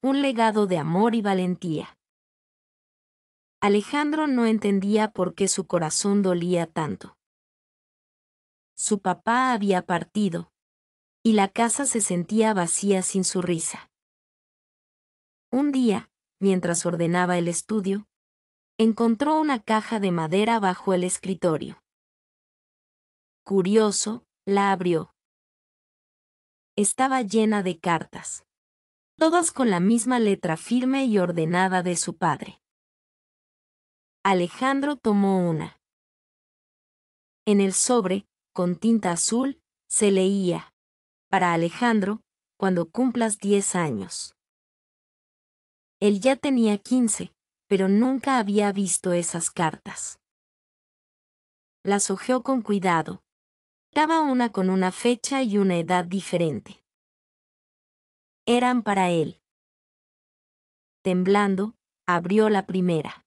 un legado de amor y valentía. Alejandro no entendía por qué su corazón dolía tanto. Su papá había partido, y la casa se sentía vacía sin su risa. Un día, mientras ordenaba el estudio, encontró una caja de madera bajo el escritorio. Curioso, la abrió. Estaba llena de cartas todas con la misma letra firme y ordenada de su padre. Alejandro tomó una. En el sobre, con tinta azul, se leía, para Alejandro, cuando cumplas 10 años. Él ya tenía 15, pero nunca había visto esas cartas. Las hojeó con cuidado. Cada una con una fecha y una edad diferente eran para él. Temblando, abrió la primera.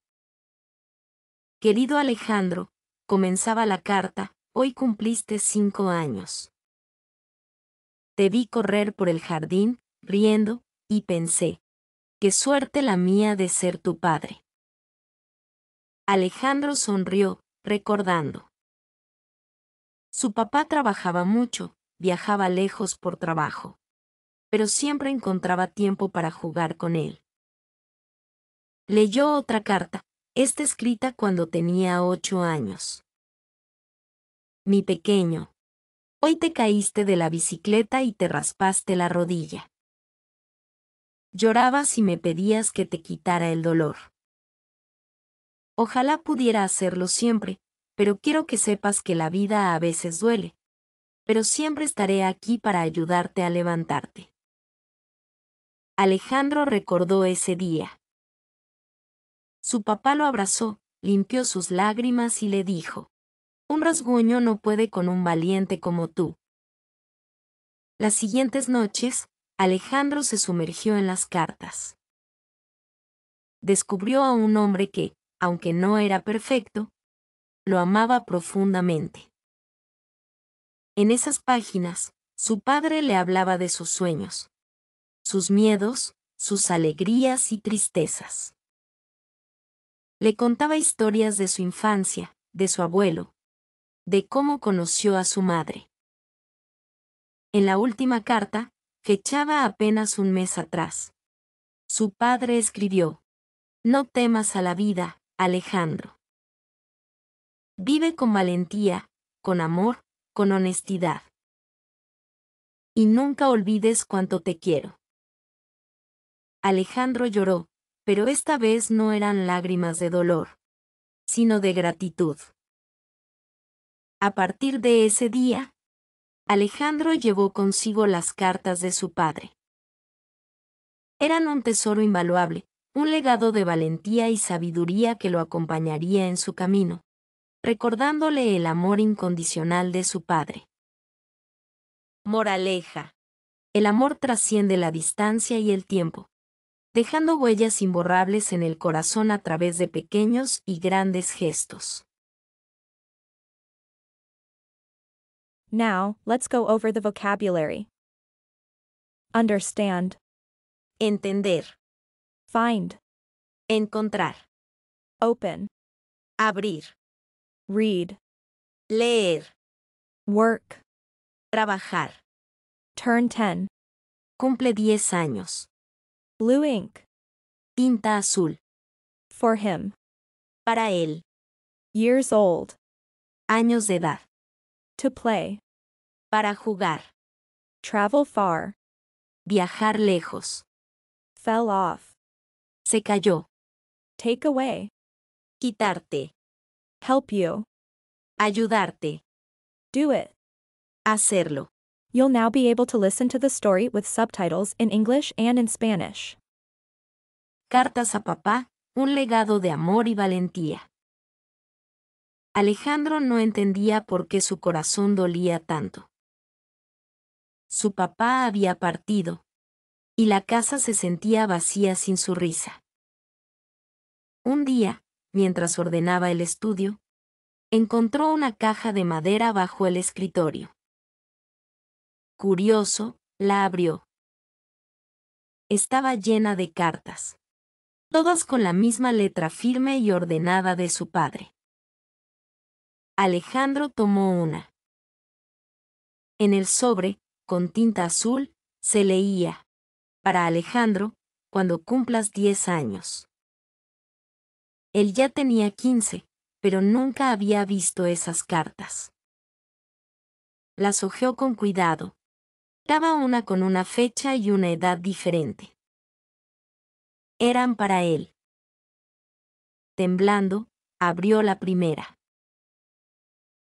Querido Alejandro, comenzaba la carta, hoy cumpliste cinco años. Te vi correr por el jardín, riendo, y pensé, qué suerte la mía de ser tu padre. Alejandro sonrió, recordando. Su papá trabajaba mucho, viajaba lejos por trabajo pero siempre encontraba tiempo para jugar con él. Leyó otra carta, esta escrita cuando tenía ocho años. Mi pequeño. Hoy te caíste de la bicicleta y te raspaste la rodilla. Llorabas y me pedías que te quitara el dolor. Ojalá pudiera hacerlo siempre, pero quiero que sepas que la vida a veces duele. Pero siempre estaré aquí para ayudarte a levantarte. Alejandro recordó ese día. Su papá lo abrazó, limpió sus lágrimas y le dijo, Un rasguño no puede con un valiente como tú. Las siguientes noches, Alejandro se sumergió en las cartas. Descubrió a un hombre que, aunque no era perfecto, lo amaba profundamente. En esas páginas, su padre le hablaba de sus sueños, sus miedos, sus alegrías y tristezas. Le contaba historias de su infancia, de su abuelo, de cómo conoció a su madre. En la última carta, fechaba apenas un mes atrás. Su padre escribió, No temas a la vida, Alejandro. Vive con valentía, con amor, con honestidad. Y nunca olvides cuánto te quiero. Alejandro lloró, pero esta vez no eran lágrimas de dolor, sino de gratitud. A partir de ese día, Alejandro llevó consigo las cartas de su padre. Eran un tesoro invaluable, un legado de valentía y sabiduría que lo acompañaría en su camino, recordándole el amor incondicional de su padre. Moraleja. El amor trasciende la distancia y el tiempo dejando huellas imborrables en el corazón a través de pequeños y grandes gestos. Now, let's go over the vocabulary. Understand. Entender. Find. Encontrar. Open. Abrir. Read. Leer. Work. Trabajar. Turn 10. Cumple 10 años. Blue ink. Tinta azul. For him. Para él. Years old. Años de edad. To play. Para jugar. Travel far. Viajar lejos. Fell off. Se cayó. Take away. Quitarte. Help you. Ayudarte. Do it. Hacerlo you'll now be able to listen to the story with subtitles in English and in Spanish. Cartas a papá, un legado de amor y valentía. Alejandro no entendía por qué su corazón dolía tanto. Su papá había partido, y la casa se sentía vacía sin su risa. Un día, mientras ordenaba el estudio, encontró una caja de madera bajo el escritorio. Curioso, la abrió. Estaba llena de cartas. Todas con la misma letra firme y ordenada de su padre. Alejandro tomó una. En el sobre, con tinta azul, se leía, para Alejandro, cuando cumplas diez años. Él ya tenía 15, pero nunca había visto esas cartas. Las hojeó con cuidado, cada una con una fecha y una edad diferente. Eran para él. Temblando, abrió la primera.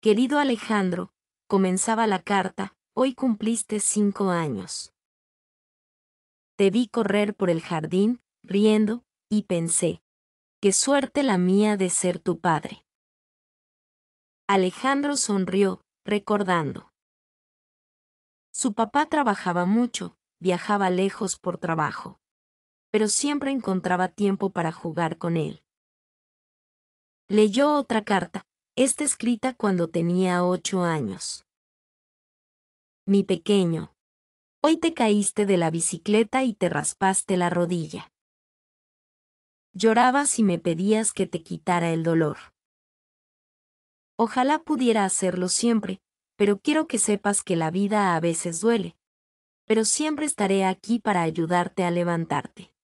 Querido Alejandro, comenzaba la carta, hoy cumpliste cinco años. Te vi correr por el jardín, riendo, y pensé, qué suerte la mía de ser tu padre. Alejandro sonrió, recordando. Su papá trabajaba mucho, viajaba lejos por trabajo. Pero siempre encontraba tiempo para jugar con él. Leyó otra carta, esta escrita cuando tenía ocho años. Mi pequeño. Hoy te caíste de la bicicleta y te raspaste la rodilla. Llorabas y me pedías que te quitara el dolor. Ojalá pudiera hacerlo siempre, pero quiero que sepas que la vida a veces duele. Pero siempre estaré aquí para ayudarte a levantarte.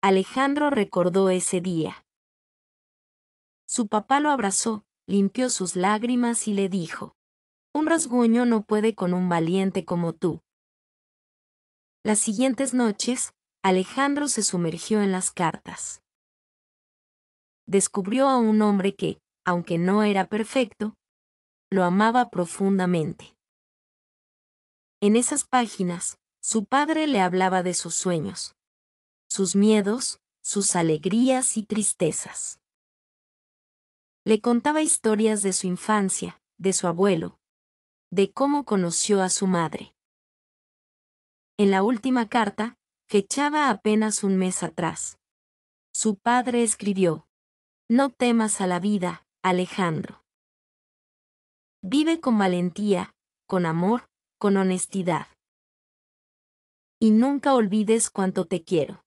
Alejandro recordó ese día. Su papá lo abrazó, limpió sus lágrimas y le dijo, Un rasguño no puede con un valiente como tú. Las siguientes noches, Alejandro se sumergió en las cartas. Descubrió a un hombre que, aunque no era perfecto, lo amaba profundamente. En esas páginas, su padre le hablaba de sus sueños, sus miedos, sus alegrías y tristezas. Le contaba historias de su infancia, de su abuelo, de cómo conoció a su madre. En la última carta, fechada apenas un mes atrás, su padre escribió, No temas a la vida, Alejandro. Vive con valentía, con amor, con honestidad. Y nunca olvides cuánto te quiero.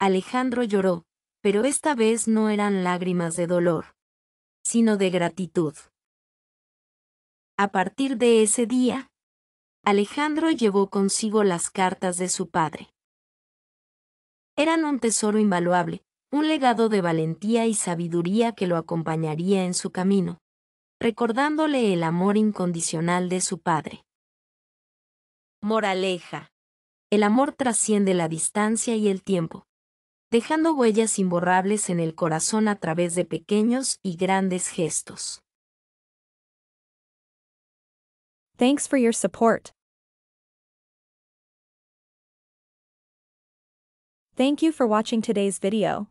Alejandro lloró, pero esta vez no eran lágrimas de dolor, sino de gratitud. A partir de ese día, Alejandro llevó consigo las cartas de su padre. Eran un tesoro invaluable, un legado de valentía y sabiduría que lo acompañaría en su camino recordándole el amor incondicional de su padre. Moraleja. El amor trasciende la distancia y el tiempo, dejando huellas imborrables en el corazón a través de pequeños y grandes gestos. Thanks for your support. Thank you for watching today's video.